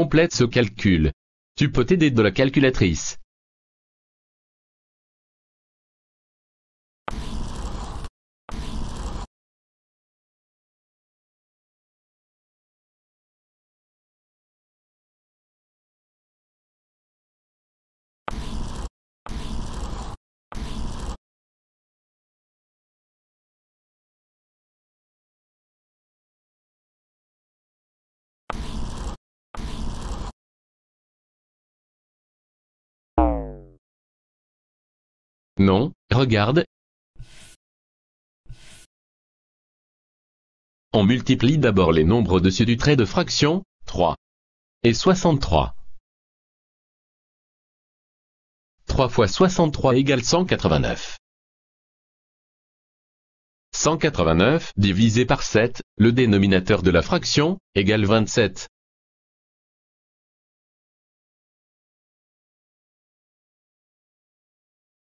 Complète ce calcul. Tu peux t'aider de la calculatrice. Non, regarde. On multiplie d'abord les nombres au-dessus du trait de fraction, 3 et 63. 3 fois 63 égale 189. 189 divisé par 7, le dénominateur de la fraction, égale 27.